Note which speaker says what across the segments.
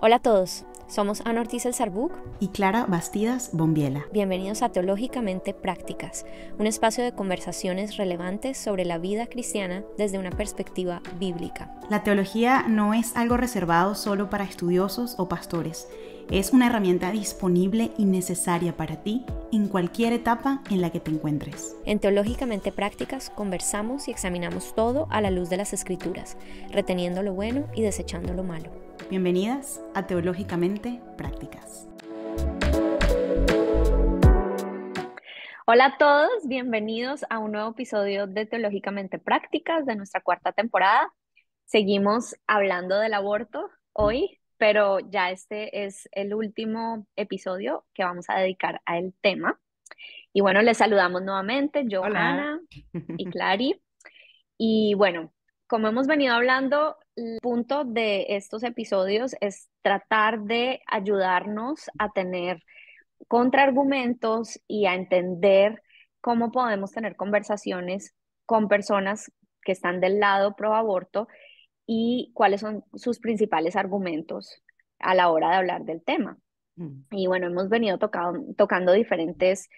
Speaker 1: Hola a todos. Somos Ana Ortiz El y Clara Bastidas Bombiela. Bienvenidos a Teológicamente Prácticas, un espacio de conversaciones relevantes sobre la vida cristiana desde una perspectiva
Speaker 2: bíblica. La teología no es algo reservado solo para estudiosos o pastores es una herramienta disponible y necesaria para ti en cualquier etapa en la que te encuentres.
Speaker 1: En Teológicamente Prácticas conversamos y examinamos todo a la luz de las escrituras, reteniendo lo bueno y desechando lo malo.
Speaker 2: Bienvenidas a Teológicamente Prácticas.
Speaker 1: Hola a todos, bienvenidos a un nuevo episodio de Teológicamente Prácticas de nuestra cuarta temporada. Seguimos hablando del aborto hoy pero ya este es el último episodio que vamos a dedicar el tema. Y bueno, les saludamos nuevamente, yo, y Clari. Y bueno, como hemos venido hablando, el punto de estos episodios es tratar de ayudarnos a tener contraargumentos y a entender cómo podemos tener conversaciones con personas que están del lado pro aborto y cuáles son sus principales argumentos a la hora de hablar del tema. Mm. Y bueno, hemos venido tocando diferentes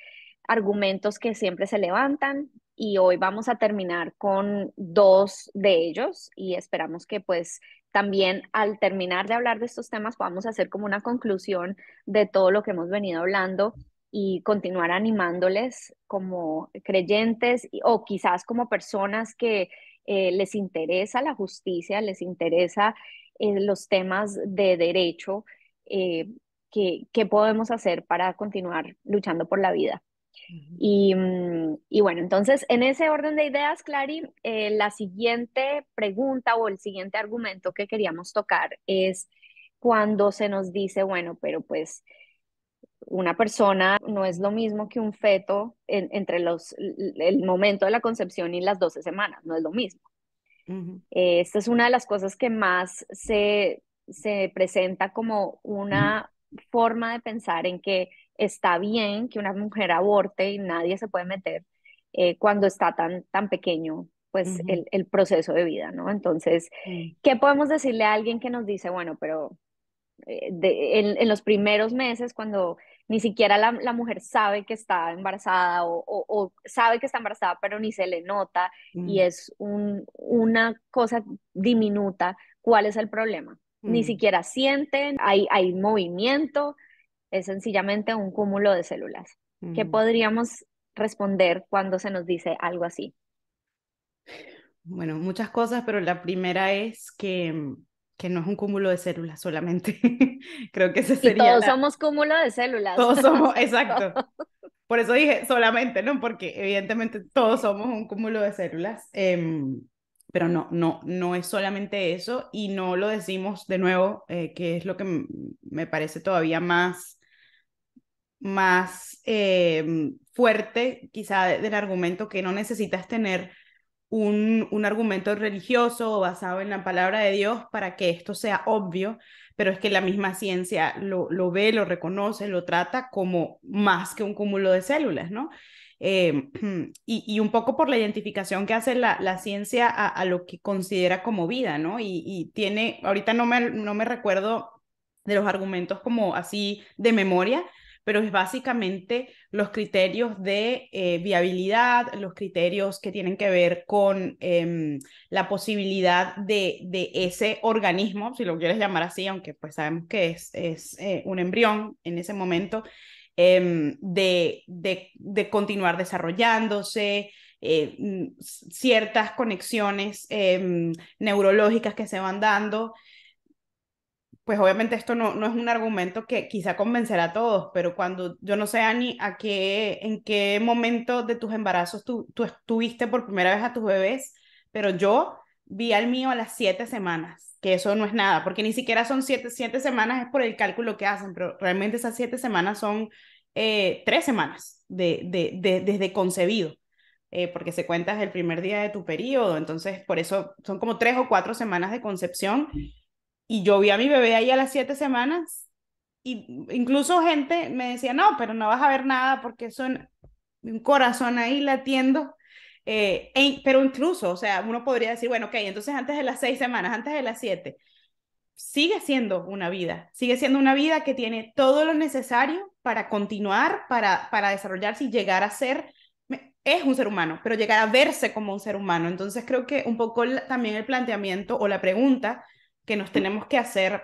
Speaker 1: argumentos que siempre se levantan y hoy vamos a terminar con dos de ellos y esperamos que pues también al terminar de hablar de estos temas podamos hacer como una conclusión de todo lo que hemos venido hablando y continuar animándoles como creyentes o quizás como personas que eh, les interesa la justicia, les interesa eh, los temas de derecho, eh, ¿qué, podemos hacer para continuar luchando por la vida? y, mm, y, bueno, entonces en ese orden de ideas, Clary, eh, la siguiente pregunta o el siguiente argumento que queríamos tocar es cuando se nos dice, bueno, pero pues una persona no es lo mismo que un feto entre los, el momento de la concepción y las 12 semanas, no es lo mismo. esta es una de las cosas que más se, se presenta como una forma de pensar en que está bien que una mujer aborte y nadie se puede meter eh, cuando está tan, tan pequeño pues el, proceso de vida, ¿no? Entonces, ¿qué podemos decirle a alguien que nos dice, bueno, pero eh, en, los primeros meses, cuando ni siquiera la, mujer sabe que está embarazada o, sabe que está embarazada, pero ni se le nota y mm. es un, una cosa diminuta. ¿Cuál es el problema? Ni mm. siquiera sienten, hay, hay movimiento, es sencillamente un cúmulo de células. ¿Qué mm. podríamos responder cuando se nos dice algo así?
Speaker 2: Bueno, muchas cosas, pero la primera es que que no es un cúmulo de células solamente. Creo que ese sería. Y todos somos
Speaker 1: cúmulo de células. Todos somos, exacto.
Speaker 2: Por eso dije solamente, ¿no? Porque evidentemente todos somos un cúmulo de células. Em, pero no, no, no es solamente eso y no lo decimos de nuevo, eh, que es lo que me parece todavía más, más em, fuerte quizá del argumento que no necesitas tener un, argumento religioso basado en la palabra de Dios para que esto sea obvio, pero es que la misma ciencia lo, ve, lo reconoce, lo trata como más que un cúmulo de células, ¿no? Eh, y, un poco por la identificación que hace la, ciencia a, lo que considera como vida, ¿no? Y, tiene, ahorita no me, no me recuerdo de los argumentos como así de memoria, pero es básicamente los criterios de eh, viabilidad, los criterios que tienen que ver con em, la posibilidad de, de, ese organismo, si lo quieres llamar así, aunque pues sabemos que es, es eh, un embrión en ese momento, em, de, de, de, continuar desarrollándose. Eh, ciertas conexiones em, neurológicas que se van dando, pues obviamente esto no, no es un argumento que quizá convencerá a todos, pero cuando yo no sé, Ani, a qué, en qué momento de tus embarazos tú, tú estuviste por primera vez a tus bebés, pero yo vi al mío a las siete semanas, que eso no es nada, porque ni siquiera son siete, siete semanas, es por el cálculo que hacen, pero realmente esas siete semanas son eh, tres semanas de, desde concebido. Eh, porque se cuenta el primer día de tu periodo, entonces por eso son como tres o cuatro semanas de concepción y yo vi a mi bebé ahí a las siete semanas. Y incluso gente me decía, no, pero no vas a ver nada porque son un corazón ahí latiendo. Eh, e pero incluso, o sea, uno podría decir, bueno, ok, entonces antes de las seis semanas, antes de las siete, sigue siendo una vida, sigue siendo una vida que tiene todo lo necesario para continuar, para, para desarrollarse y llegar a ser, es un ser humano, pero llegar a verse como un ser humano. Entonces creo que un poco también el planteamiento o la pregunta que nos tenemos que hacer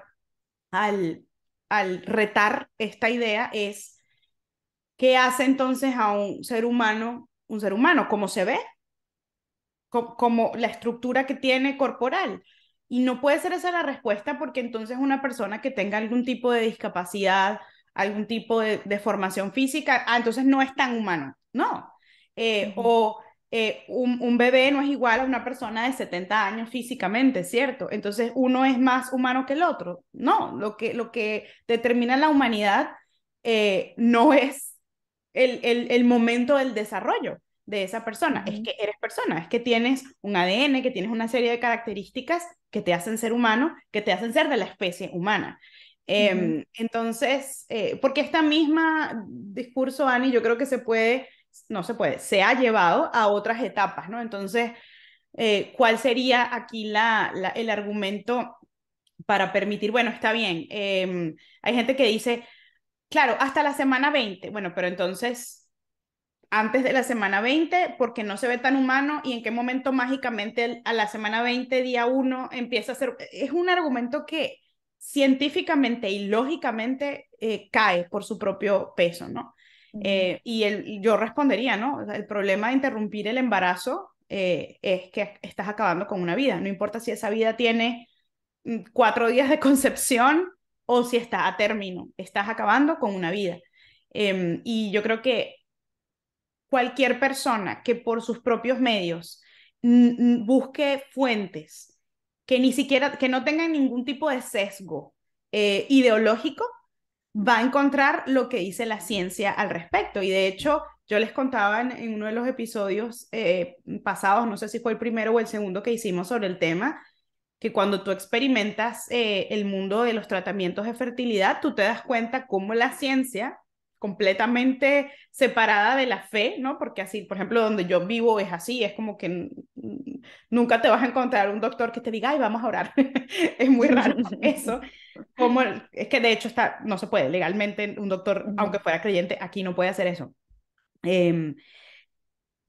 Speaker 2: al, al retar esta idea es, ¿qué hace entonces a un ser humano un ser humano? ¿Cómo se ve? como la estructura que tiene corporal. Y no puede ser esa la respuesta porque entonces una persona que tenga algún tipo de discapacidad, algún tipo de, formación física, ah, entonces no es tan humano, no. Eh, o eh, un, bebé no es igual a una persona de 70 años físicamente, ¿cierto? Entonces, uno es más humano que el otro. No, lo que, lo que determina la humanidad eh, no es el, el, momento del desarrollo de esa persona, es que eres persona, es que tienes un ADN, que tienes una serie de características que te hacen ser humano, que te hacen ser de la especie humana. Em, entonces, eh, porque esta misma discurso, Ani, yo creo que se puede no se puede, se ha llevado a otras etapas, ¿no? Entonces, eh, ¿cuál sería aquí la, el argumento para permitir, bueno, está bien, em, hay gente que dice, claro, hasta la semana 20, bueno, pero entonces... Antes de la semana 20, porque no se ve tan humano y en qué momento mágicamente a la semana 20, día 1, empieza a ser... Es un argumento que científicamente y lógicamente eh, cae por su propio peso, ¿no? Eh, y yo respondería, ¿no? El problema de interrumpir el embarazo eh, es que estás acabando con una vida, no importa si esa vida tiene mm, cuatro días de concepción o si está a término, estás acabando con una vida. Em, y yo creo que cualquier persona que por sus propios medios mm, mm, busque fuentes que ni siquiera, que no tengan ningún tipo de sesgo eh, ideológico, va a encontrar lo que dice la ciencia al respecto. Y de hecho, yo les contaba en, uno de los episodios eh, pasados, no sé si fue el primero o el segundo que hicimos sobre el tema, que cuando tú experimentas eh, el mundo de los tratamientos de fertilidad, tú te das cuenta cómo la ciencia completamente separada de la fe, ¿no? Porque así, por ejemplo, donde yo vivo es así, es como que nunca te vas a encontrar un doctor que te diga, ay, vamos a orar. es muy raro eso. Como es que de hecho está, no se puede legalmente, un doctor, aunque fuera creyente, aquí no puede hacer eso. Em,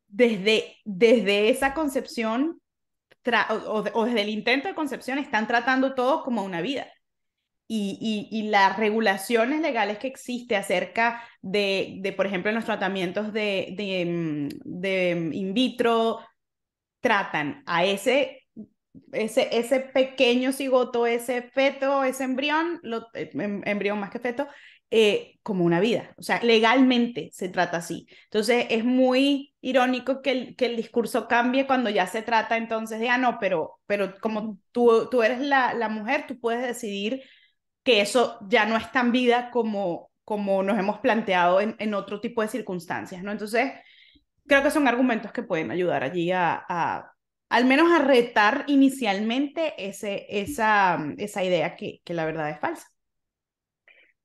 Speaker 2: desde, desde esa concepción o desde el intento de concepción están tratando todo como una vida y, y, las regulaciones legales que existe acerca de, de por ejemplo, los tratamientos de, de, mm, mm, in vitro, tratan a ese, ese, ese pequeño cigoto, ese feto, ese embrión, lo, eh, em, embrión más que feto, eh, como una vida. O sea, legalmente se trata así. Entonces, es muy irónico que el, que el discurso cambie cuando ya se trata entonces de, ah, no, pero, pero como tú, tú eres la, la mujer, tú puedes decidir que eso ya no es tan vida como, como nos hemos planteado en, otro tipo de circunstancias, ¿no? Entonces, creo que son argumentos que pueden ayudar allí a, al menos a retar inicialmente ese, esa, esa idea que, que la verdad es falsa.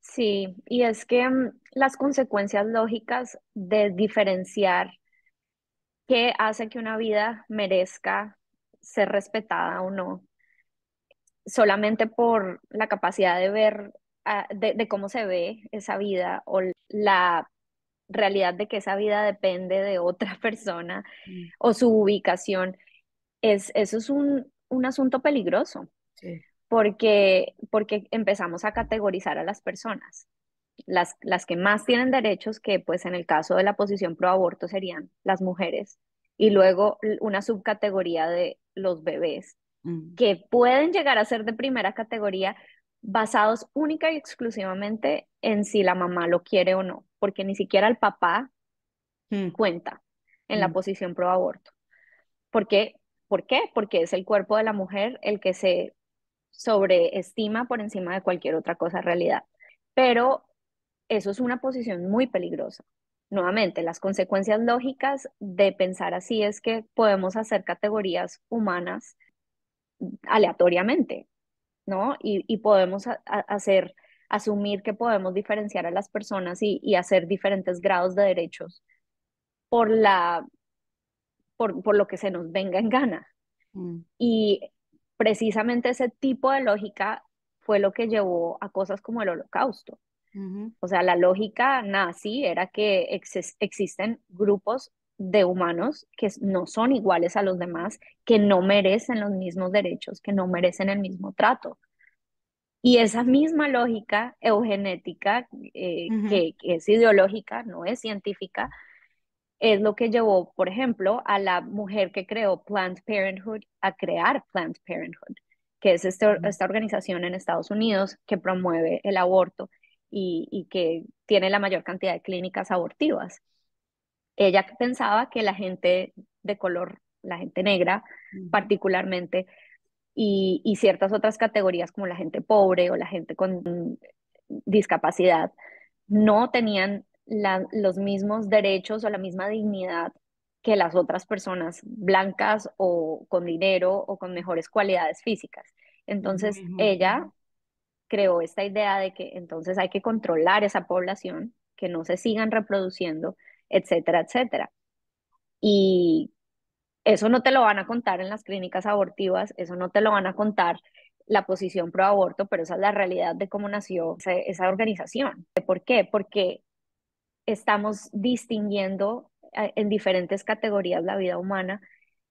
Speaker 1: Sí, y es que mm, las consecuencias lógicas de diferenciar qué hace que una vida merezca ser respetada o no solamente por la capacidad de ver, ah, de, cómo se ve esa vida o la realidad de que esa vida depende de otra persona mm. o su ubicación, es, eso es un, asunto peligroso. Porque, porque empezamos a categorizar a las personas. Las, las, que más tienen derechos, que pues en el caso de la posición pro aborto serían las mujeres, y luego una subcategoría de los bebés, Mm. que pueden llegar a ser de primera categoría basados única y exclusivamente en si la mamá lo quiere o no, porque ni siquiera el papá mm. cuenta en la mm. posición pro aborto. ¿Por qué? ¿Por qué? Porque es el cuerpo de la mujer el que se sobreestima por encima de cualquier otra cosa en realidad. Pero eso es una posición muy peligrosa. Nuevamente, las consecuencias lógicas de pensar así es que podemos hacer categorías humanas aleatoriamente, ¿no? Y, podemos hacer, asumir que podemos diferenciar a las personas y, hacer diferentes grados de derechos por la, por, por lo que se nos venga en gana. Mm. Y precisamente ese tipo de lógica fue lo que llevó a cosas como el holocausto. O sea, la lógica nazi era que existen grupos de humanos que no son iguales a los demás, que no merecen los mismos derechos, que no merecen el mismo trato. Y esa misma lógica eugenética, eh, que, es ideológica, no es científica, es lo que llevó, por ejemplo, a la mujer que creó Planned Parenthood a crear Planned Parenthood, que es este esta organización en Estados Unidos que promueve el aborto y que tiene la mayor cantidad de clínicas abortivas. Ella pensaba que la gente de color, la gente negra mm. particularmente, y, ciertas otras categorías como la gente pobre o la gente con discapacidad, no tenían los mismos derechos o la misma dignidad que las otras personas blancas o con dinero o con mejores cualidades físicas. Entonces ella creó esta idea de que entonces hay que controlar esa población, que no se sigan reproduciendo, etcétera, etcétera. Y eso no te lo van a contar en las clínicas abortivas, eso no te lo van a contar la posición pro aborto, pero esa es la realidad de cómo nació esa, organización. ¿Por qué? Porque estamos distinguiendo eh, en diferentes categorías la vida humana.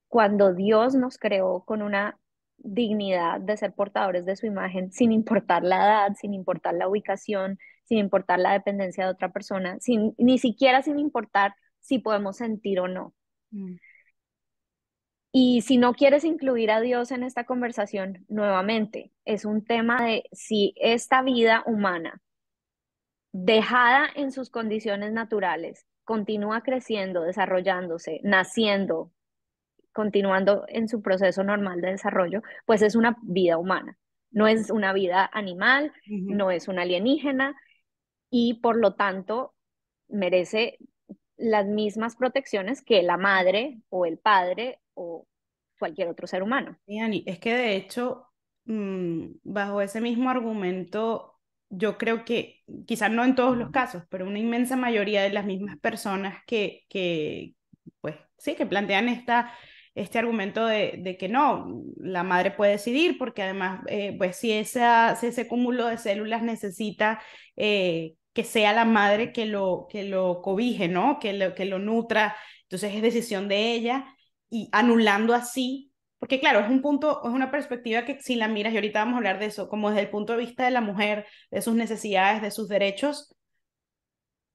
Speaker 1: Cuando Dios nos creó con una dignidad de ser portadores de su imagen sin importar la edad, sin importar la ubicación, sin importar la dependencia de otra persona, sin, ni siquiera sin importar si podemos sentir o no. Mm. Y si no quieres incluir a Dios en esta conversación, nuevamente, es un tema de si esta vida humana, dejada en sus condiciones naturales, continúa creciendo, desarrollándose, naciendo, continuando en su proceso normal de desarrollo, pues es una vida humana, no es una vida animal, no es una alienígena y por lo tanto merece las mismas protecciones que la madre o el padre o cualquier otro ser humano. Y Ani, es que
Speaker 2: de hecho, mm, bajo ese mismo argumento, yo creo que quizás no en todos los casos, pero una inmensa mayoría de las mismas personas que, que pues sí, que plantean esta este argumento de, que no, la madre puede decidir porque además, eh, pues si, esa, ese cúmulo de células necesita eh, que sea la madre que lo, que lo cobije, ¿no? Que lo, que lo nutra, entonces es decisión de ella y anulando así, porque claro, es un punto, es una perspectiva que si la miras, y ahorita vamos a hablar de eso, como desde el punto de vista de la mujer, de sus necesidades, de sus derechos,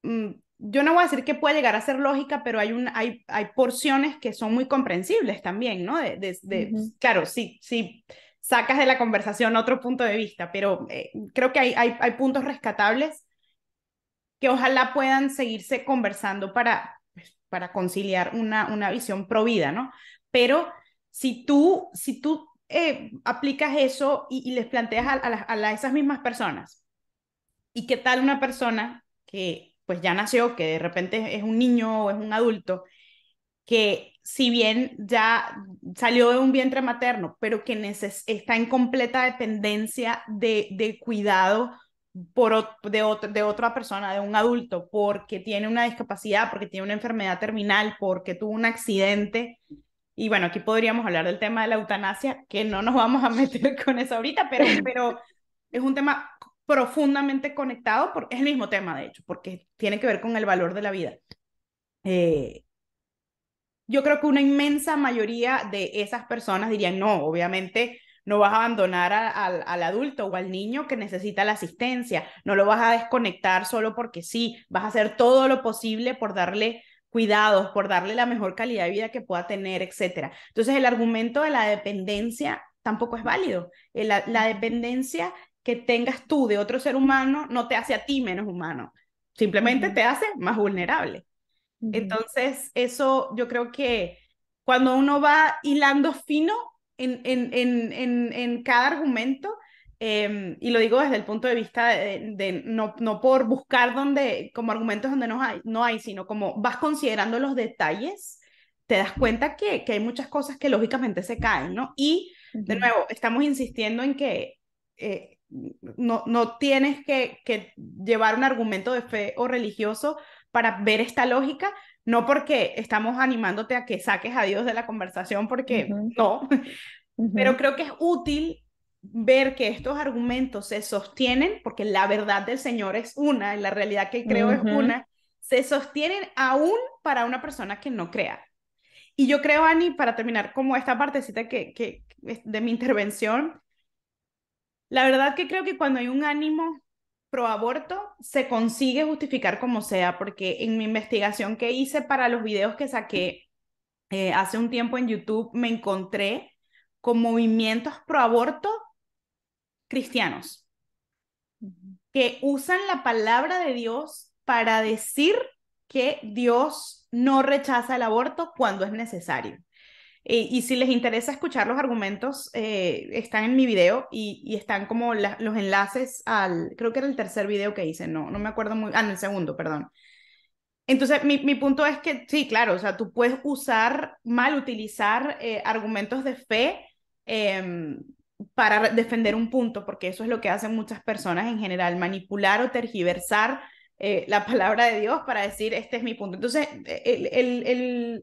Speaker 2: mmm, yo no voy a decir que pueda llegar a ser lógica, pero hay, hay, hay porciones que son muy comprensibles también, ¿no? De, de, Claro, sí, sí, sacas de la conversación otro punto de vista, pero eh, creo que hay, hay, puntos rescatables que ojalá puedan seguirse conversando para, pues, para conciliar una, una visión provida, ¿no? Pero si tú, si tú eh, aplicas eso y, les planteas a, a esas mismas personas, ¿y qué tal una persona que pues ya nació, que de repente es un niño o es un adulto, que si bien ya salió de un vientre materno, pero que está en completa dependencia de, de cuidado por, de, de otra persona, de un adulto, porque tiene una discapacidad, porque tiene una enfermedad terminal, porque tuvo un accidente. Y bueno, aquí podríamos hablar del tema de la eutanasia, que no nos vamos a meter con eso ahorita, pero, pero es un tema profundamente conectado, por, es el mismo tema de hecho, porque tiene que ver con el valor de la vida. Eh, yo creo que una inmensa mayoría de esas personas dirían, no, obviamente no vas a abandonar al adulto o al niño que necesita la asistencia, no lo vas a desconectar solo porque sí, vas a hacer todo lo posible por darle cuidados, por darle la mejor calidad de vida que pueda tener, etc. Entonces el argumento de la dependencia tampoco es válido. La, la dependencia que tengas tú de otro ser humano no te hace a ti menos humano, simplemente te hace más vulnerable. Entonces, eso yo creo que cuando uno va hilando fino en, en, en, en cada argumento, em, y lo digo desde el punto de vista de, no, no, por buscar donde, como argumentos donde no hay, no hay, sino como vas considerando los detalles, te das cuenta que, hay muchas cosas que lógicamente se caen, ¿no? Y, de nuevo, estamos insistiendo en que eh, no, no tienes que, llevar un argumento de fe o religioso para ver esta lógica, no porque estamos animándote a que saques a Dios de la conversación, porque no, pero creo que es útil ver que estos argumentos se sostienen, porque la verdad del Señor es una, la realidad que creo es una, se sostienen aún para una persona que no crea. Y yo creo, Ani, para terminar como esta partecita que, que, de mi intervención, la verdad que creo que cuando hay un ánimo pro aborto, se consigue justificar como sea, porque en mi investigación que hice para los videos que saqué eh, hace un tiempo en YouTube, me encontré con movimientos pro aborto cristianos, que usan la palabra de Dios para decir que Dios no rechaza el aborto cuando es necesario. Eh, y si les interesa escuchar los argumentos, eh, están en mi video y, están como los enlaces al, creo que era el tercer video que hice, no, no me acuerdo muy, ah, en el segundo, perdón. Entonces, mi, mi punto es que sí, claro, o sea, tú puedes usar, mal utilizar eh, argumentos de fe em, para defender un punto, porque eso es lo que hacen muchas personas en general, manipular o tergiversar la palabra de Dios para decir, este es mi punto. Entonces, e, el, el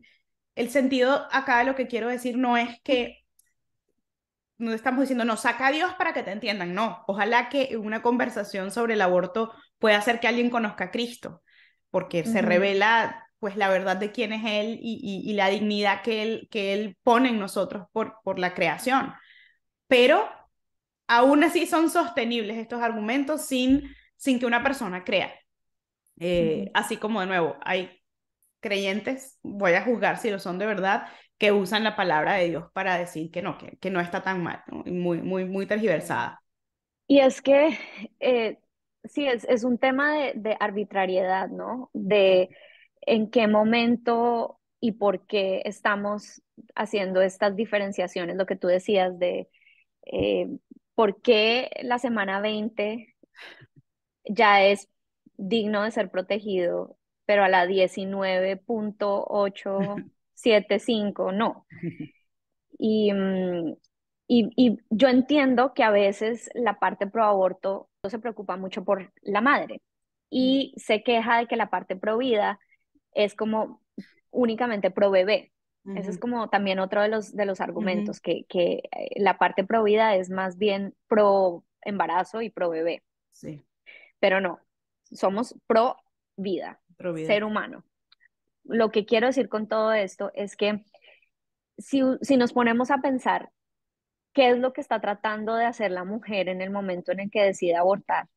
Speaker 2: el sentido acá de lo que quiero decir no es que nos estamos diciendo, no, saca a Dios para que te entiendan, no. Ojalá que una conversación sobre el aborto pueda hacer que alguien conozca a Cristo, porque se revela pues la verdad de quién es Él y, la dignidad que Él, que él pone en nosotros por, por la creación. Pero aún así son sostenibles estos argumentos sin, sin que una persona crea. Eh, así como de nuevo, hay creyentes, voy a juzgar si lo son de verdad, que usan la palabra de Dios para decir que no, que, no está tan mal, muy, muy, muy tergiversada. Y es
Speaker 1: que eh, sí, es, es, un tema de, arbitrariedad, ¿no? De en qué momento y por qué estamos haciendo estas diferenciaciones, lo que tú decías de eh, por qué la semana 20 ya es digno de ser protegido pero a la 19.875 no. Y, mm, y, y, yo entiendo que a veces la parte pro aborto no se preocupa mucho por la madre y mm. se queja de que la parte pro vida es como únicamente pro bebé. Ese es como también otro de los, de los argumentos, que, que, eh, la parte pro vida es más bien pro embarazo y pro bebé. Sí. Pero no, somos pro vida ser humano. Lo que quiero decir con todo esto es que si, si nos ponemos a pensar qué es lo que está tratando de hacer la mujer en el momento en el que decide abortar,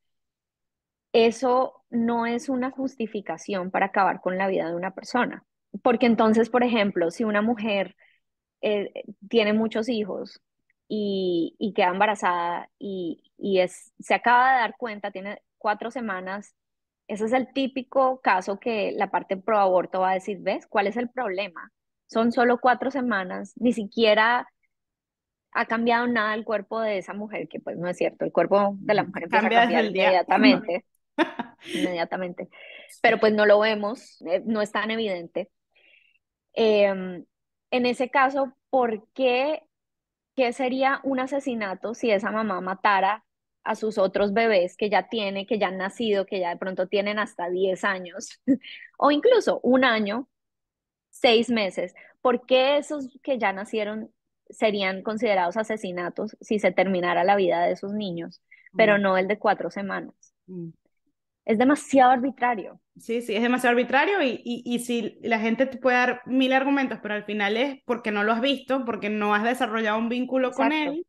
Speaker 1: eso no es una justificación para acabar con la vida de una persona. Porque entonces, por ejemplo, si una mujer eh, tiene muchos hijos y, queda embarazada y, es, se acaba de dar cuenta, tiene cuatro semanas ese es el típico caso que la parte pro aborto va a decir, ¿ves? ¿Cuál es el problema? Son solo cuatro semanas, ni siquiera ha cambiado nada el cuerpo de esa mujer, que pues no es cierto, el cuerpo de la mm, mujer empieza a cambiar inmediatamente. inmediatamente. Pero pues no lo vemos, eh, no es tan evidente. Em, en ese caso, ¿por qué, qué sería un asesinato si esa mamá matara a sus otros bebés que ya tiene, que ya han nacido, que ya de pronto tienen hasta 10 años o incluso un año, seis meses. ¿Por qué esos que ya nacieron serían considerados asesinatos si se terminara la vida de esos niños, pero mm. no el de cuatro semanas? Mm. Es
Speaker 2: demasiado arbitrario. Sí, sí, es demasiado arbitrario y, si la gente te puede dar mil argumentos, pero al final es porque no lo has visto, porque no has desarrollado un vínculo con él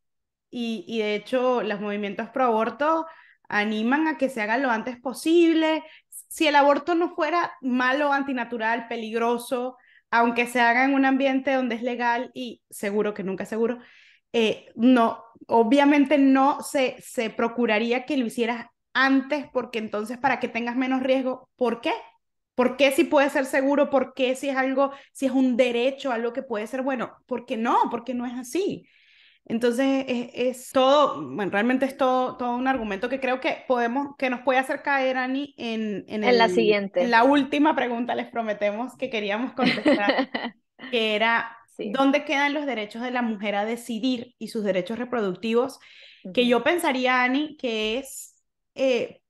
Speaker 2: y, de hecho los movimientos pro aborto animan a que se haga lo antes posible. Si el aborto no fuera malo, antinatural, peligroso, aunque se haga en un ambiente donde es legal y seguro que nunca es seguro, eh, no, obviamente no se, procuraría que lo hicieras antes porque entonces para que tengas menos riesgo, ¿por qué? ¿Por qué si puede ser seguro? ¿Por qué si es algo, si es un derecho, algo que puede ser bueno? ¿Por qué no? Porque no es así. Entonces, es, todo, bueno, realmente es todo, un argumento que creo que podemos, que nos puede hacer caer, Ani, en, en, la siguiente. En la última pregunta, les prometemos que queríamos contestar, que era, ¿dónde quedan los derechos de la mujer a decidir y sus derechos reproductivos? Que yo pensaría, Ani, que es eh,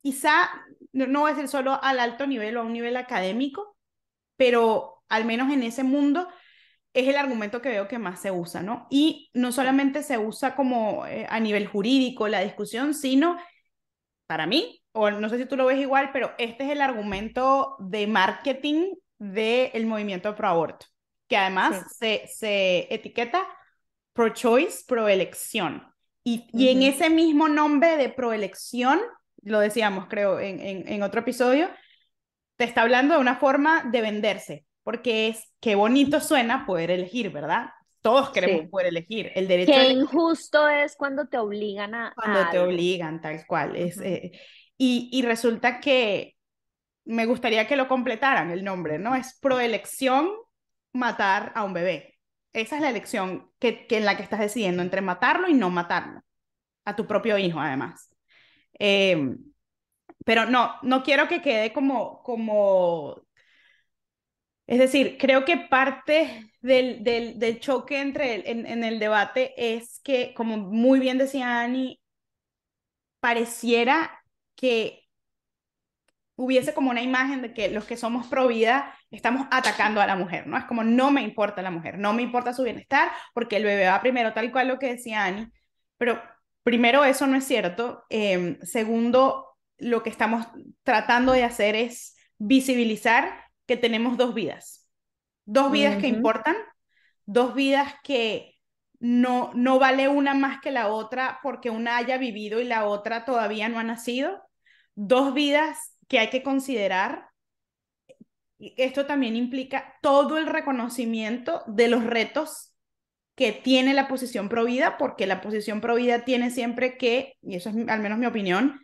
Speaker 2: quizá, no, no voy a decir solo al alto nivel o a un nivel académico, pero al menos en ese mundo, es el argumento que veo que más se usa, ¿no? Y no solamente se usa como eh, a nivel jurídico la discusión, sino para mí, o no sé si tú lo ves igual, pero este es el argumento de marketing del movimiento pro aborto, que además se, se, etiqueta pro choice, pro elección. Y, en ese mismo nombre de pro-elección, lo decíamos creo en, en otro episodio, te está hablando de una forma de venderse, porque es qué bonito suena poder elegir, ¿verdad? Todos queremos poder elegir. El derecho qué injusto es cuando te
Speaker 1: obligan a... Cuando te
Speaker 2: obligan, tal cual. Es, eh, y, y resulta que me gustaría que lo completaran el nombre, ¿no? Es proelección matar a un bebé. Esa es la elección que, que en la que estás decidiendo entre matarlo y no matarlo. A tu propio hijo, además. Em, pero no, no quiero que quede como, como es decir, creo que parte del, del, choque entre en, el debate es que, como muy bien decía Ani, pareciera que hubiese como una imagen de que los que somos pro vida estamos atacando a la mujer, ¿no? Es como no me importa la mujer, no me importa su bienestar, porque el bebé va primero, tal cual lo que decía Ani. Pero primero, eso no es cierto. Em, segundo, lo que estamos tratando de hacer es visibilizar que tenemos dos vidas, dos vidas que importan, dos vidas que no, no vale una más que la otra porque una haya vivido y la otra todavía no ha nacido, dos vidas que hay que considerar. Esto también implica todo el reconocimiento de los retos que tiene la posición provida, porque la posición provida tiene siempre que, y eso es al menos mi opinión,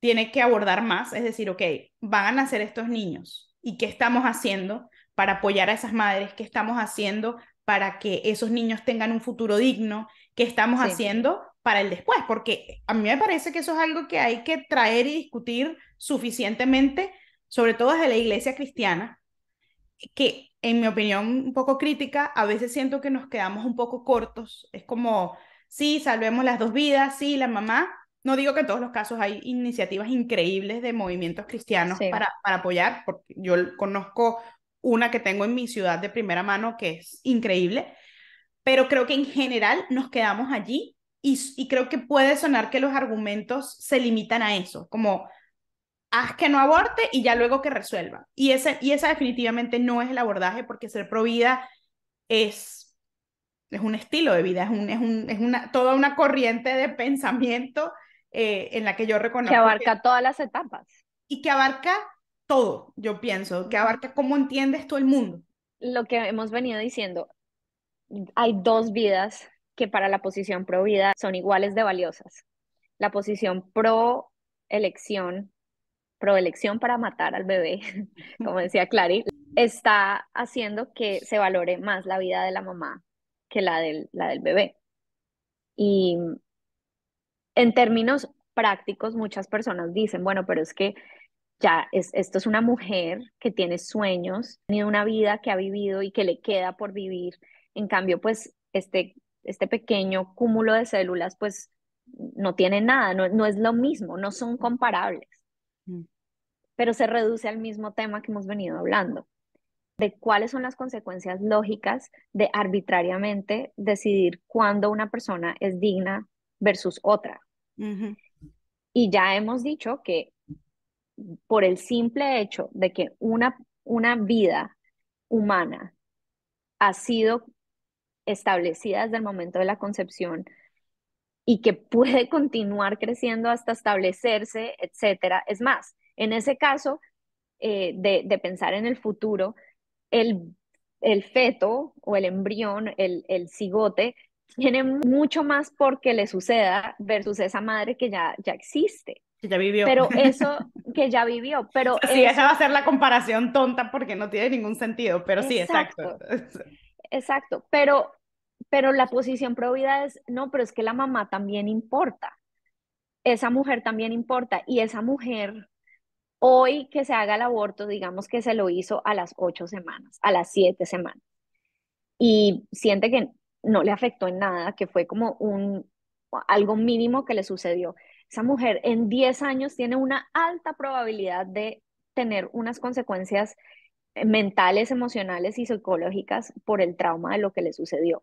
Speaker 2: tiene que abordar más, es decir, ok, van a nacer estos niños, y qué estamos haciendo para apoyar a esas madres, qué estamos haciendo para que esos niños tengan un futuro digno, qué estamos haciendo para el después, porque a mí me parece que eso es algo que hay que traer y discutir suficientemente, sobre todo desde la iglesia cristiana, que en mi opinión un poco crítica, a veces siento que nos quedamos un poco cortos, es como, sí, salvemos las dos vidas, sí, la mamá, no digo que en todos los casos hay iniciativas increíbles de movimientos cristianos para, para apoyar, porque yo conozco una que tengo en mi ciudad de primera mano que es increíble, pero creo que en general nos quedamos allí y, y, creo que puede sonar que los argumentos se limitan a eso, como haz que no aborte y ya luego que resuelva. Y ese, y esa definitivamente no es el abordaje porque ser pro vida es, es un estilo de vida, es, un, es, un, es una, toda una corriente de pensamiento eh, en la que yo reconozco. Que abarca todas las etapas. Y que abarca todo, yo pienso, que abarca cómo entiendes todo el mundo.
Speaker 1: Lo que hemos venido diciendo, hay dos vidas que para la posición pro vida son iguales de valiosas. La posición pro elección, pro elección para matar al bebé, como decía Clary, está haciendo que se valore más la vida de la mamá que la del, la del bebé. Y en términos prácticos, muchas personas dicen, bueno, pero es que ya esto es una mujer que tiene sueños, tiene una vida que ha vivido y que le queda por vivir. En cambio, pues este, este pequeño cúmulo de células, pues no tiene nada, no, es lo mismo, no son comparables. Mm. Pero se reduce al mismo tema que hemos venido hablando, de cuáles son las consecuencias lógicas de arbitrariamente decidir cuándo una persona es digna versus otra. Y ya hemos dicho que por el simple hecho de que una, una vida humana ha sido establecida desde el momento de la concepción y que puede continuar creciendo hasta establecerse, etcétera. Es más, en ese caso eh, de, de, pensar en el futuro, el, el feto o el embrión, el, el cigote, tiene mucho más por le suceda versus esa madre que ya, ya existe.
Speaker 2: Que ya vivió. Pero eso que ya vivió,
Speaker 1: pero... Sí, esa va a ser
Speaker 2: la comparación tonta porque no tiene ningún sentido, pero sí, exacto.
Speaker 1: Exacto, pero, pero la posición prohibida es, no, pero es que la mamá también importa, esa mujer también importa y esa mujer hoy que se haga el aborto, digamos que se lo hizo a las ocho semanas, a las siete semanas, y siente que no le afectó en nada, que fue como un, algo mínimo que le sucedió. Esa mujer en 10 años tiene una alta probabilidad de tener unas consecuencias eh, mentales, emocionales y psicológicas por el trauma de lo que le sucedió.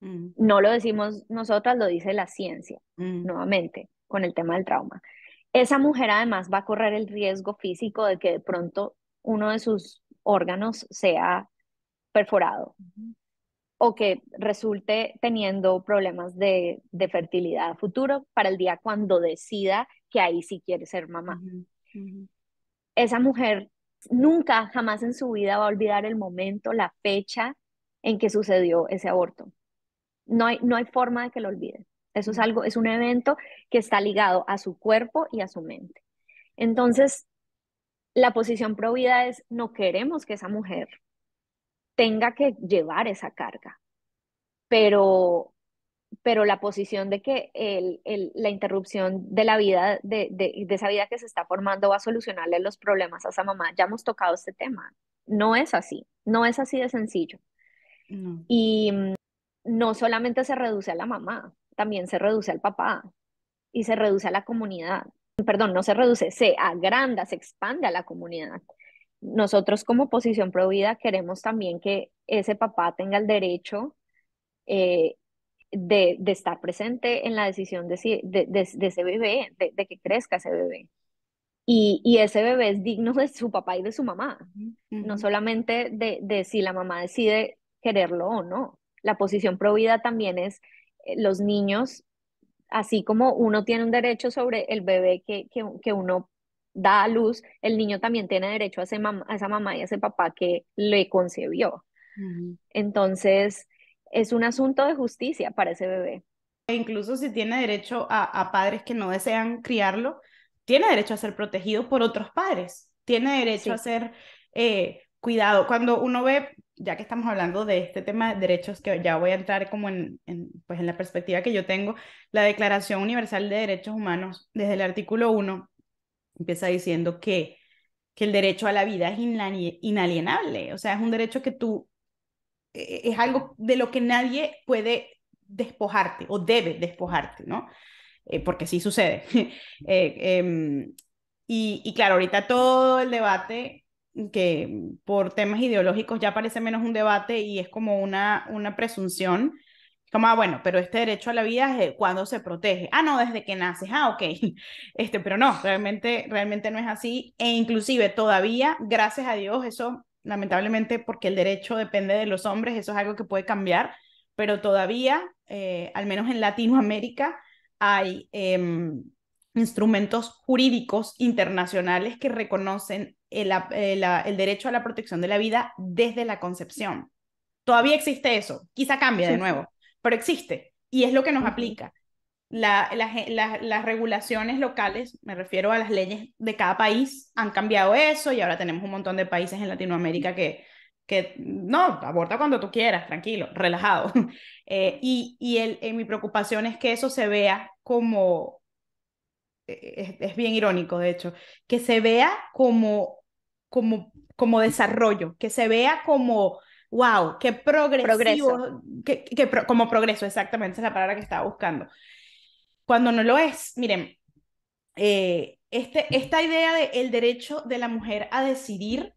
Speaker 1: Mm. No lo decimos nosotras, lo dice la ciencia, mm. nuevamente, con el tema del trauma. Esa mujer además va a correr el riesgo físico de que de pronto uno de sus órganos sea perforado o que resulte teniendo problemas de, fertilidad futuro para el día cuando decida que ahí sí quiere ser mamá. Esa mujer nunca, jamás en su vida va a olvidar el momento, la fecha en que sucedió ese aborto. No hay, no hay forma de que lo olvide. Eso es algo, es un evento que está ligado a su cuerpo y a su mente. Entonces, la posición prohibida es no queremos que esa mujer tenga que llevar esa carga. Pero, pero la posición de que el, la interrupción de la vida, de, esa vida que se está formando, va a solucionarle los problemas a esa mamá, ya hemos tocado este tema. No es así, no es así de sencillo. Y mm, no solamente se reduce a la mamá, también se reduce al papá y se reduce a la comunidad. Perdón, no se reduce, se agranda, se expande a la comunidad nosotros como posición prohibida queremos también que ese papá tenga el derecho eh, de, estar presente en la decisión de, si, de, ese bebé, de, que crezca ese bebé. Y, ese bebé es digno de su papá y de su mamá, no solamente de, si la mamá decide quererlo o no. La posición prohibida también es eh, los niños, así como uno tiene un derecho sobre el bebé que, que, que uno da a luz, el niño también tiene derecho a, a esa mamá y a ese papá que le
Speaker 2: concebió. Entonces, es un asunto de justicia para ese bebé. E incluso si tiene derecho a, padres que no desean criarlo, tiene derecho a ser protegido por otros padres, tiene derecho a ser eh, cuidado. Cuando uno ve, ya que estamos hablando de este tema de derechos, que ya voy a entrar como en, pues en la perspectiva que yo tengo, la Declaración Universal de Derechos Humanos, desde el artículo 1, empieza diciendo que, que el derecho a la vida es inalienable, o sea, es un derecho que tú, e-, e-, es algo de lo que nadie puede despojarte o debe despojarte, ¿no? Eh, porque sí sucede. Eh, em, y, y, claro, ahorita todo el debate que por temas ideológicos ya parece menos un debate y es como una, una presunción como, ah, bueno, pero este derecho a la vida es eh, cuando se protege. Ah, no, desde que naces. Ah, ok. Este, pero no, realmente, realmente no es así. E inclusive todavía, gracias a Dios, eso, lamentablemente, porque el derecho depende de los hombres, eso es algo que puede cambiar, pero todavía, eh, al menos en Latinoamérica, hay em, instrumentos jurídicos internacionales que reconocen eh, el, derecho a la protección de la vida desde la concepción. Todavía existe eso, quizá cambie de nuevo, pero existe y es lo que nos aplica. La, las regulaciones locales, me refiero a las leyes de cada país, han cambiado eso y ahora tenemos un montón de países en Latinoamérica que, que no, aborta cuando tú quieras, tranquilo, relajado. Eh, y, y el, mi preocupación es que eso se vea como, e, e, es, es, bien irónico de hecho, que se vea como, como, como desarrollo, que se vea como wow, qué progresivo, progreso. como progreso, exactamente, es la palabra que estaba buscando. Cuando no lo es, miren, eh, este, esta idea del el derecho de la mujer a decidir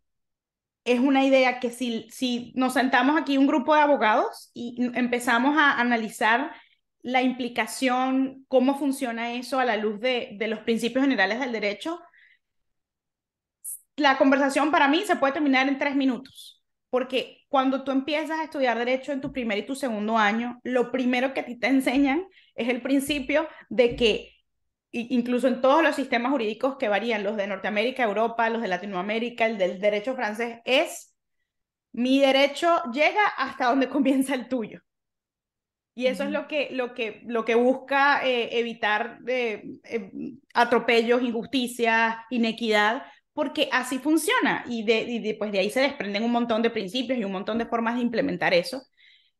Speaker 2: es una idea que si, si nos sentamos aquí un grupo de abogados y empezamos a analizar la implicación, cómo funciona eso a la luz de, de los principios generales del derecho, la conversación para mí se puede terminar en tres minutos porque cuando tú empiezas a estudiar derecho en tu primer y tu segundo año, lo primero que a ti te enseñan es el principio de que incluso en todos los sistemas jurídicos que varían, los de Norteamérica, Europa, los de Latinoamérica, el del derecho francés, es mi derecho llega hasta donde comienza el tuyo. Y eso es lo que, lo que, lo que busca eh, evitar eh, eh, atropellos, injusticias, inequidad, porque así funciona y, de, pues, de, ahí se desprenden un montón de principios y un montón de formas de implementar eso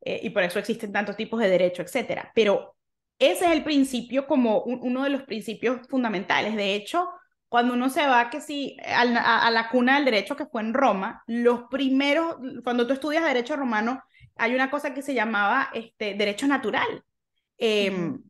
Speaker 2: eh, y por eso existen tantos tipos de derecho, etcétera. Pero ese es el principio como uno de los principios fundamentales. De hecho, cuando uno se va que a, la cuna del derecho que fue en Roma, los primeros, cuando tú estudias derecho romano, hay una cosa que se llamaba este, derecho natural. Em,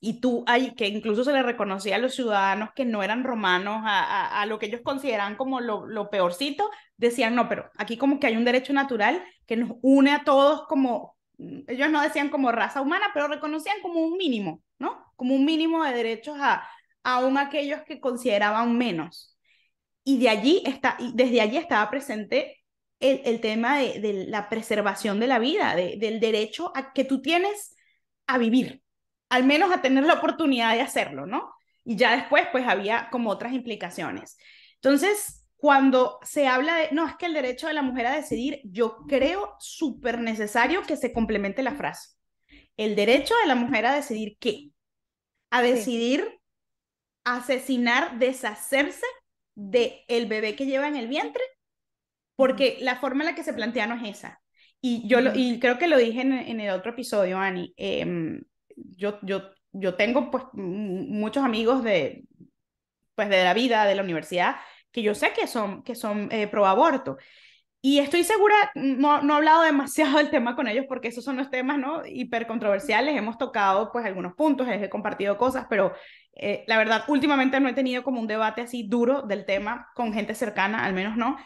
Speaker 2: y tú hay que incluso se le reconocía a los ciudadanos que no eran romanos, a, lo que ellos consideran como lo, lo, peorcito, decían, no, pero aquí como que hay un derecho natural que nos une a todos como, mm, ellos no decían como raza humana, pero reconocían como un mínimo, ¿no? Como un mínimo de derechos a aún aquellos que consideraban menos. Y de allí está, y desde allí estaba presente el, tema de, la preservación de la vida, del derecho a, que tú tienes a vivir, al menos a tener la oportunidad de hacerlo, ¿no? Y ya después, pues había como otras implicaciones. Entonces, cuando se habla de, no, es que el derecho de la mujer a decidir, yo creo súper necesario que se complemente la frase. El derecho de la mujer a decidir qué? A decidir asesinar, deshacerse del el bebé que lleva en el vientre, porque la forma en la que se plantea no es esa. Y yo y creo que lo dije en, el otro episodio, Ani. Em, yo, tengo pues muchos amigos de, pues, de la vida, de la universidad, que yo sé que son, que son eh, pro aborto. Y estoy segura, no, no he hablado demasiado del tema con ellos porque esos son los temas ¿no? hipercontroversiales, hemos tocado pues algunos puntos, he compartido cosas, pero eh, la verdad últimamente no he tenido como un debate así duro del tema con gente cercana, al menos no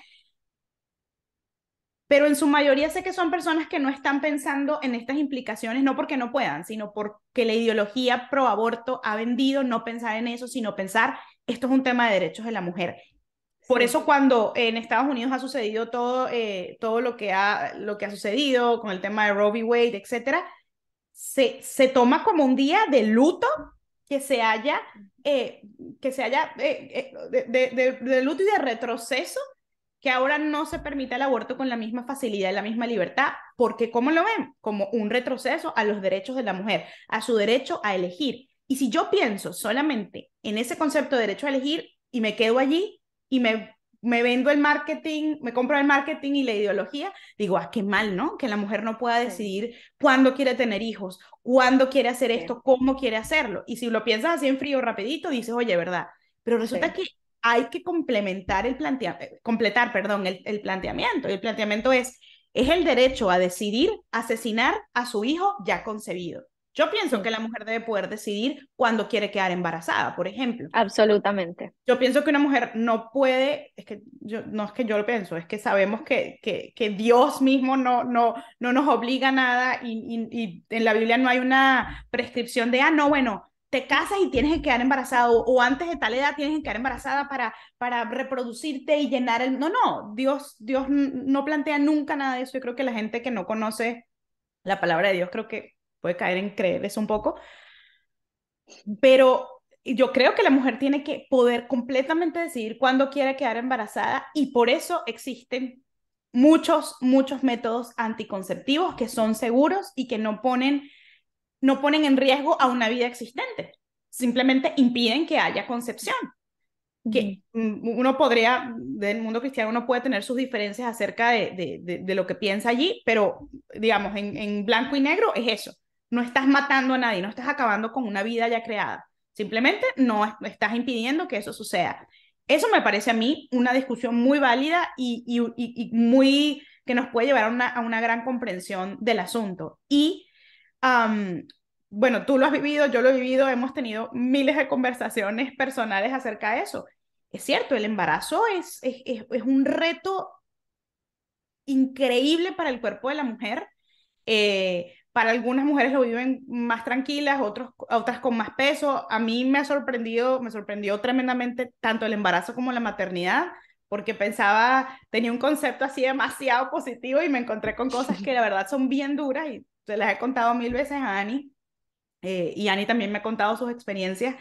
Speaker 2: pero en su mayoría sé que son personas que no están pensando en estas implicaciones, no porque no puedan, sino porque la ideología pro aborto ha vendido no pensar en eso, sino pensar, esto es un tema de derechos de la mujer. Por eso cuando en Estados Unidos ha sucedido todo, eh, todo lo, que ha, lo que ha sucedido con el tema de Roe v. Wade, etcétera, se, se toma como un día de luto que se haya, eh, que se haya eh, de, de luto y de retroceso que ahora no se permite el aborto con la misma facilidad y la misma libertad, porque ¿cómo lo ven? Como un retroceso a los derechos de la mujer, a su derecho a elegir. Y si yo pienso solamente en ese concepto de derecho a elegir y me quedo allí y me, vendo el marketing, me compro el marketing y la ideología, digo, ah, qué mal, ¿no? Que la mujer no pueda decidir cuándo quiere tener hijos, cuándo quiere hacer esto, cómo quiere hacerlo. Y si lo piensas así en frío rapidito, dices, oye, ¿verdad? Pero resulta que hay que complementar el completar, perdón, el, planteamiento. Y el planteamiento es, es el derecho a decidir asesinar a su hijo ya concebido. Yo pienso que la mujer debe poder decidir cuándo quiere quedar embarazada, por ejemplo. Absolutamente. Yo pienso que una mujer no puede, es que yo, no es que yo lo pienso, es que sabemos que, que, Dios mismo no, no, no nos obliga nada y, y en la Biblia no hay una prescripción de, ah, no, bueno, te casas y tienes que quedar embarazado o antes de tal edad tienes que quedar embarazada para, para reproducirte y llenar el... No, no, Dios, Dios no plantea nunca nada de eso. Yo creo que la gente que no conoce la palabra de Dios creo que puede caer en creer eso un poco. Pero yo creo que la mujer tiene que poder completamente decidir cuándo quiere quedar embarazada y por eso existen muchos, muchos métodos anticonceptivos que son seguros y que no ponen no ponen en riesgo a una vida existente, simplemente impiden que haya concepción. Que uno podría, del mundo cristiano, uno puede tener sus diferencias acerca de, lo que piensa allí, pero digamos, en, blanco y negro es eso. No estás matando a nadie, no estás acabando con una vida ya creada. Simplemente no estás impidiendo que eso suceda. Eso me parece a mí una discusión muy válida y, muy que nos puede llevar a una, a una, gran comprensión del asunto. Y bueno, tú lo has vivido, yo lo he vivido, hemos tenido miles de conversaciones personales acerca de eso. Es cierto, el embarazo es, es, un reto increíble para el cuerpo de la mujer. Eh, para algunas mujeres lo viven más tranquilas, otras con más peso. A mí me ha sorprendido, me sorprendió tremendamente tanto el embarazo como la maternidad, porque pensaba, tenía un concepto así demasiado positivo y me encontré con cosas que la verdad son bien duras y se las he contado mil veces a Ani eh, y Ani también me ha contado sus experiencias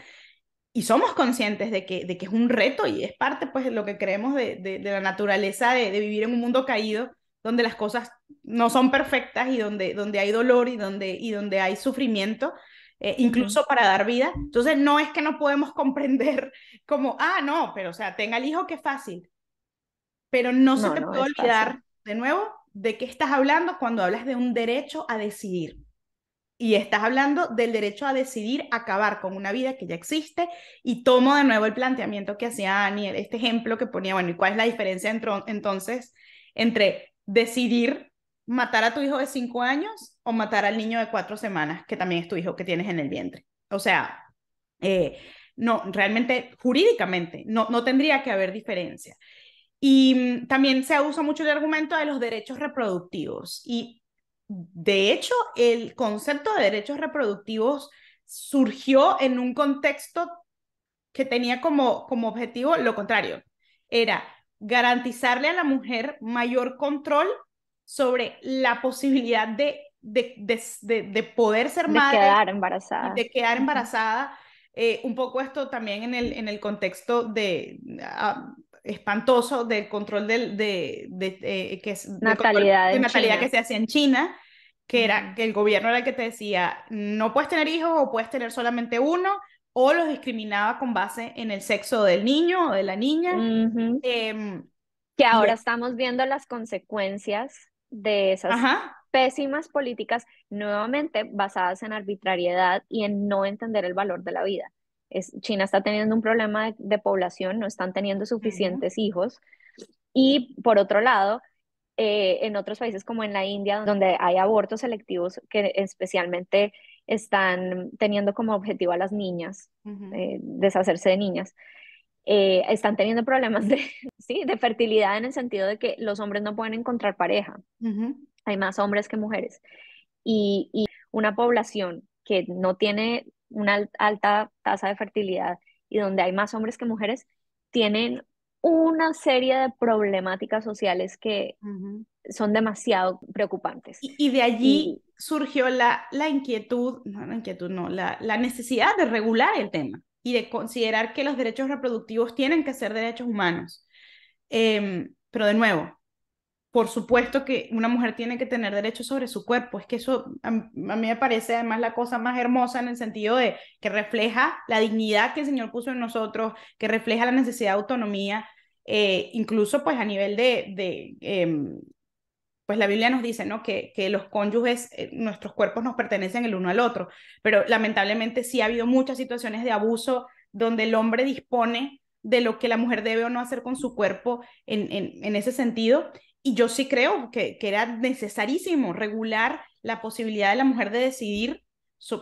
Speaker 2: y somos conscientes de que, de que es un reto y es parte pues de lo que creemos de, de, la naturaleza de, vivir en un mundo caído donde las cosas no son perfectas y donde, donde hay dolor y donde, y donde hay sufrimiento, eh, incluso para dar vida. Entonces no es que no podemos comprender como, ah, no, pero o sea, tenga el hijo que es fácil, pero no, se te puede olvidar de nuevo de qué estás hablando cuando hablas de un derecho a decidir. Y estás hablando del derecho a decidir acabar con una vida que ya existe y tomo de nuevo el planteamiento que hacía Annie, este ejemplo que ponía, bueno, ¿y cuál es la diferencia entre, entonces entre decidir matar a tu hijo de cinco años o matar al niño de cuatro semanas, que también es tu hijo que tienes en el vientre? O sea, eh, no, realmente jurídicamente no, no tendría que haber diferencia. Y mm, también se usa mucho el argumento de los derechos reproductivos. Y de hecho, el concepto de derechos reproductivos surgió en un contexto que tenía como, como objetivo lo contrario. Era garantizarle a la mujer mayor control sobre la posibilidad de, de, de, poder ser madre. De quedar embarazada. De quedar embarazada. Eh, un poco esto también en el, en el contexto de, ah, espantoso del control del, de, eh, que natalidad, que se hacía en China, que era que el gobierno era el que te decía, no puedes tener hijos o puedes tener solamente uno, o los discriminaba con base en el sexo del niño o de la niña. Em, que ahora e estamos viendo las consecuencias
Speaker 1: de esas pésimas políticas, nuevamente basadas en arbitrariedad y en no entender el valor de la vida. China está teniendo un problema de, población, no están teniendo suficientes hijos. Y por otro lado, eh, en otros países como en la India, donde hay abortos selectivos que especialmente están teniendo como objetivo a las niñas, eh, deshacerse de niñas, eh, están teniendo problemas de, ¿sí? de fertilidad en el sentido de que los hombres no pueden encontrar pareja. Hay más hombres que mujeres. Y, y una población que no tiene una alta tasa de fertilidad y donde hay más hombres que mujeres, tienen una serie de problemáticas sociales que son demasiado
Speaker 2: preocupantes. Y, de allí surgió la, la inquietud, no la inquietud, no, la, necesidad de regular el tema y de considerar que los derechos reproductivos tienen que ser derechos humanos. Em, pero de nuevo, por supuesto que una mujer tiene que tener derecho sobre su cuerpo. Es que eso a, mí me parece además la cosa más hermosa en el sentido de que refleja la dignidad que el Señor puso en nosotros, que refleja la necesidad de autonomía, eh, incluso pues a nivel de, de em, pues la Biblia nos dice, ¿no? Que, que los cónyuges, eh, nuestros cuerpos nos pertenecen el uno al otro, pero lamentablemente sí ha habido muchas situaciones de abuso donde el hombre dispone de lo que la mujer debe o no hacer con su cuerpo en, en, en ese sentido y yo sí creo que, que era necesarísimo regular la posibilidad de la mujer de decidir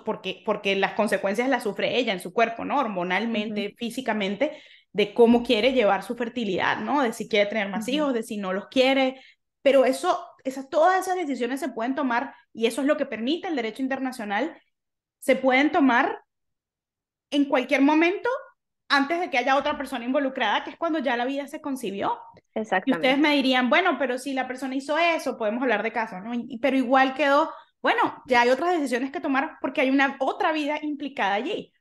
Speaker 2: porque, porque las consecuencias las sufre ella en su cuerpo, ¿no? Hormonalmente, físicamente, de cómo quiere llevar su fertilidad, ¿no? De si quiere tener más hijos, de si no los quiere. Pero eso, esas, todas esas decisiones se pueden tomar, y eso es lo que permite el derecho internacional, se pueden tomar en cualquier momento antes de que haya otra persona involucrada, que es cuando ya la vida se concibió. Exactamente. Y ustedes me dirían, bueno, pero si la persona hizo eso, podemos hablar de caso, ¿no? pero igual quedó, bueno, ya hay otras decisiones que tomar porque hay una otra vida implicada allí.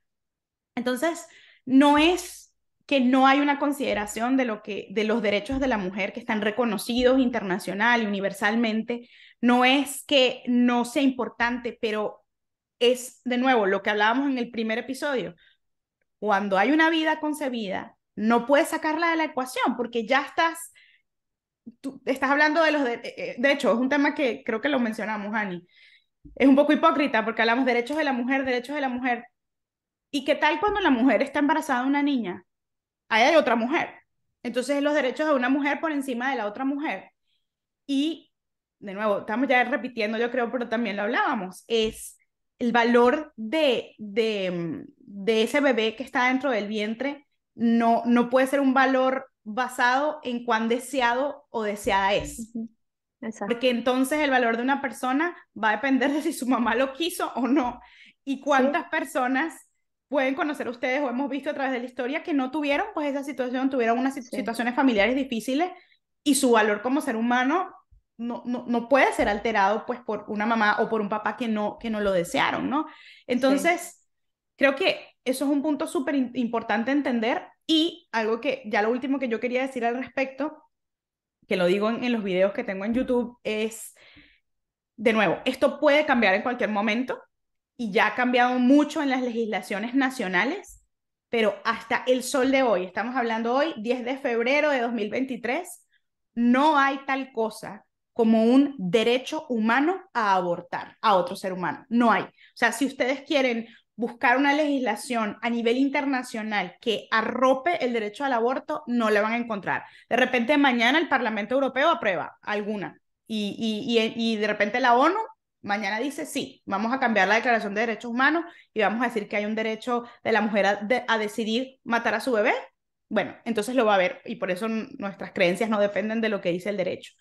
Speaker 2: Entonces, no es que no hay una consideración de lo que de los derechos de la mujer que están reconocidos internacional y universalmente, no es que no sea importante, pero es de nuevo lo que hablábamos en el primer episodio cuando hay una vida concebida, no puedes sacarla de la ecuación porque ya estás, tú estás hablando de los, de, eh, hecho, es un tema que creo que lo mencionamos, Ani, es un poco hipócrita porque hablamos derechos de la mujer, derechos de la mujer. ¿Y qué tal cuando la mujer está embarazada de una niña? Ahí hay otra mujer. Entonces, los derechos de una mujer por encima de la otra mujer. Y, de nuevo, estamos ya repitiendo, yo creo, pero también lo hablábamos, es el valor de, de, ese bebé que está dentro del vientre no, no puede ser un valor basado en cuán deseado o deseada es. Porque entonces el valor de una persona va a depender de si su mamá lo quiso o no. Y cuántas personas pueden conocer ustedes o hemos visto a través de la historia que no tuvieron pues esa situación, tuvieron unas situaciones familiares difíciles y su valor como ser humano no, no, puede ser alterado pues por una mamá o por un papá que no, que no lo desearon, ¿no? Entonces, creo que eso es un punto súper importante entender y algo que ya lo último que yo quería decir al respecto, que lo digo en, en los videos que tengo en YouTube, es, de nuevo, esto puede cambiar en cualquier momento y ya ha cambiado mucho en las legislaciones nacionales, pero hasta el sol de hoy, estamos hablando hoy, 10 de febrero de 2023, no hay tal cosa como un derecho humano a abortar a otro ser humano. No hay. O sea, si ustedes quieren buscar una legislación a nivel internacional que arrope el derecho al aborto, no la van a encontrar. De repente mañana el Parlamento Europeo aprueba alguna y, de repente la ONU Mañana dice, sí, vamos a cambiar la Declaración de Derechos Humanos y vamos a decir que hay un derecho de la mujer a, a, decidir matar a su bebé. Bueno, entonces lo va a ver y por eso nuestras creencias no dependen de lo que dice el derecho.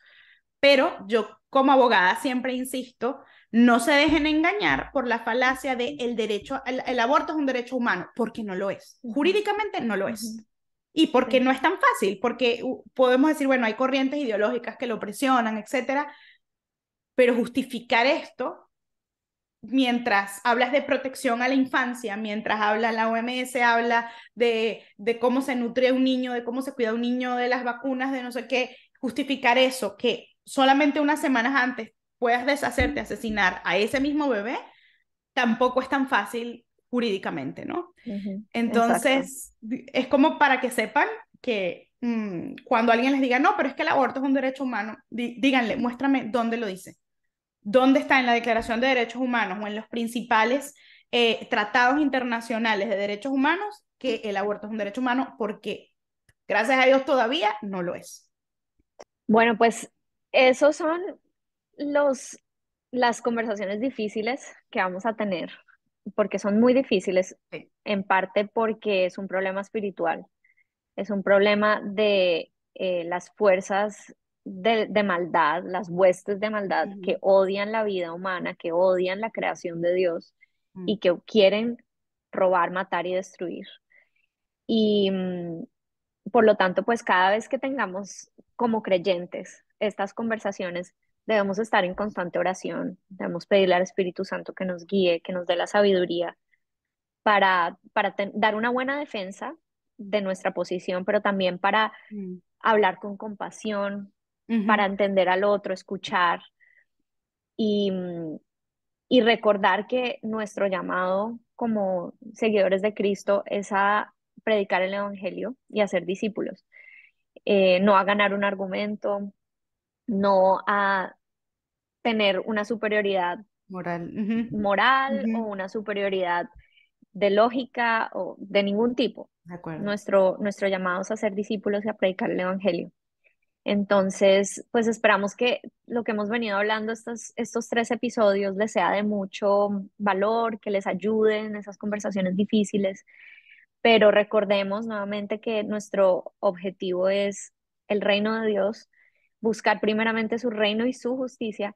Speaker 2: Pero yo como abogada siempre insisto, no se dejen engañar por la falacia de el derecho, el, aborto es un derecho humano, porque no lo es. Jurídicamente no lo es. Y porque no es tan fácil, porque podemos decir, bueno, hay corrientes ideológicas que lo presionan, etcétera, pero justificar esto mientras hablas de protección a la infancia, mientras habla la OMS, habla de, de cómo se nutre un niño, de cómo se cuida un niño, de las vacunas, de no sé qué, justificar eso, que solamente unas semanas antes puedas deshacerte, asesinar a ese mismo bebé, tampoco es tan fácil jurídicamente, ¿no?
Speaker 1: Entonces,
Speaker 2: es como para que sepan que mm, cuando alguien les diga, no, pero es que el aborto es un derecho humano, díganle, muéstrame dónde lo dice, dónde está en la Declaración de Derechos Humanos o en los principales eh, tratados internacionales de derechos humanos que el aborto es un derecho humano, porque gracias a Dios todavía no lo es. Bueno, pues esos son
Speaker 1: los, las conversaciones difíciles que vamos a tener, porque son muy difíciles, en parte porque es un problema espiritual, es un problema de eh, las fuerzas de, maldad, las huestes de maldad que odian la vida humana, que odian la creación de Dios y mm. que quieren robar, matar y destruir. Y mm, por lo tanto, pues cada vez que tengamos como creyentes estas conversaciones debemos estar en constante oración, debemos pedirle al Espíritu Santo que nos guíe, que nos dé la sabiduría para, para dar una buena defensa de nuestra posición, pero también para mm. hablar con compasión, para entender al otro, escuchar y, y recordar que nuestro llamado como seguidores de Cristo es a predicar el Evangelio y a ser discípulos, eh, no a ganar un argumento, no a tener una superioridad moral, moral o una superioridad de lógica o de ningún tipo. nuestro, nuestro llamado es a ser discípulos y a predicar el Evangelio. Entonces, pues esperamos que lo que hemos venido hablando estos, estos tres episodios les sea de mucho valor, que les ayuden en esas conversaciones difíciles, pero recordemos nuevamente que nuestro objetivo es el reino de Dios buscar primeramente su reino y su justicia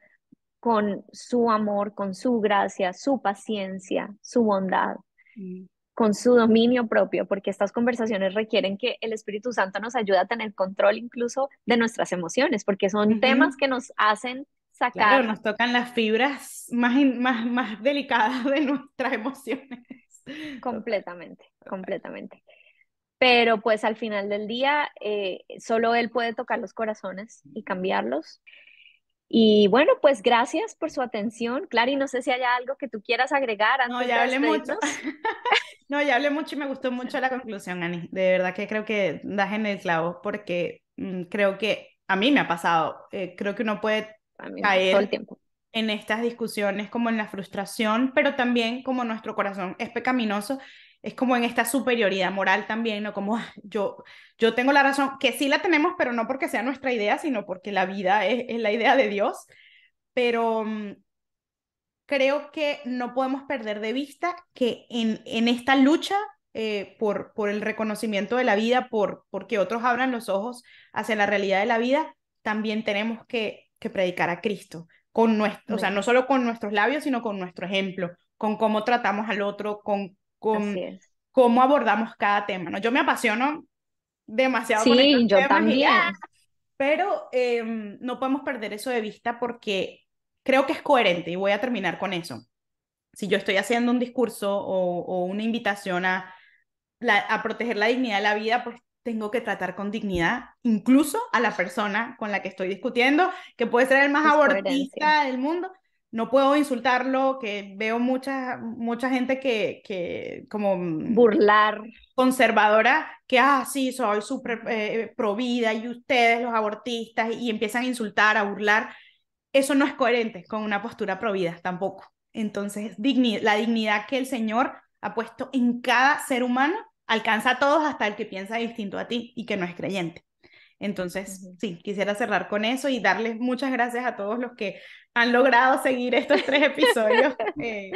Speaker 1: con su amor, con su gracia, su paciencia, su bondad, mm. con su dominio propio, porque estas conversaciones requieren que el Espíritu Santo nos ayude a tener control incluso de nuestras emociones, porque son temas
Speaker 2: que nos hacen sacar... Claro, nos tocan las fibras más, más, más delicadas de nuestras emociones.
Speaker 1: Completamente,
Speaker 2: completamente
Speaker 1: pero pues al final del día eh, solo él puede tocar los corazones y cambiarlos. Y bueno, pues gracias por su atención. y no sé si hay algo que tú quieras agregar antes no, ya hablé mucho.
Speaker 2: no, ya hablé mucho y me gustó mucho la conclusión, Ani. De verdad que creo que das en el clavo porque mm, creo que a mí me ha pasado. Eh, creo que uno puede caer todo el tiempo. en estas discusiones como en la frustración, pero también como nuestro corazón es pecaminoso es como en esta superioridad moral también, ¿no? Como ah, yo, yo tengo la razón, que sí la tenemos, pero no porque sea nuestra idea, sino porque la vida es, la idea de Dios. Pero mm, creo que no podemos perder de vista que en, en esta lucha eh, por, por el reconocimiento de la vida, por porque otros abran los ojos hacia la realidad de la vida, también tenemos que, que predicar a Cristo, con nuestro, o sea, no solo con nuestros labios, sino con nuestro ejemplo, con cómo tratamos al otro, con con cómo abordamos cada tema, ¿no? Yo me apasiono demasiado sí, con yo también. pero em, no podemos perder eso de vista porque creo que es coherente y voy a terminar con eso. Si yo estoy haciendo un discurso o, una invitación a, a proteger la dignidad de la vida, pues tengo que tratar con dignidad incluso a la persona con la que estoy discutiendo, que puede ser el más abortista del mundo, no puedo insultarlo, que veo mucha, mucha gente que, como... Mm, burlar. Conservadora, que, ah, sí, soy súper eh, provida y ustedes los abortistas y empiezan a insultar, a burlar. Eso no es coherente con una postura provida tampoco. Entonces, digni la dignidad que el Señor ha puesto en cada ser humano alcanza a todos hasta el que piensa distinto a ti y que no es creyente. Entonces, sí, quisiera cerrar con eso y darles muchas gracias a todos los que han logrado seguir estos tres episodios eh,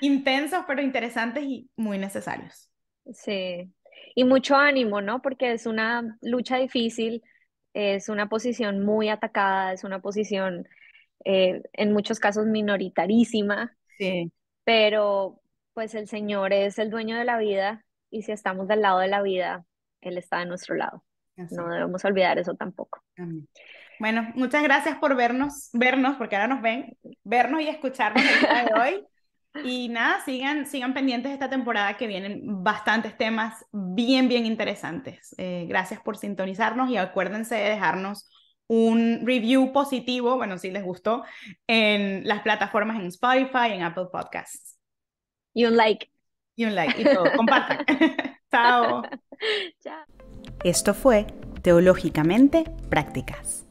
Speaker 2: intensos, pero interesantes
Speaker 1: y muy necesarios. Sí, y mucho ánimo, ¿no? Porque es una lucha difícil, es una posición muy atacada, es una posición eh, en muchos casos minoritarísima. Sí. Pero pues el Señor es el dueño de la vida y si estamos del lado de la vida, Él está de nuestro lado.
Speaker 2: No debemos olvidar eso tampoco. Bueno, muchas gracias por vernos, vernos, porque ahora nos ven, vernos y escucharnos el de hoy. Y nada, sigan, sigan pendientes de esta temporada que vienen bastantes temas bien, bien interesantes. Eh, gracias por sintonizarnos y acuérdense de dejarnos un review positivo, bueno, si les gustó, en las plataformas en Spotify, en Apple Podcasts. Y un like. Y un like y todo. Compartan. Chao. Chao. Esto fue Teológicamente Prácticas.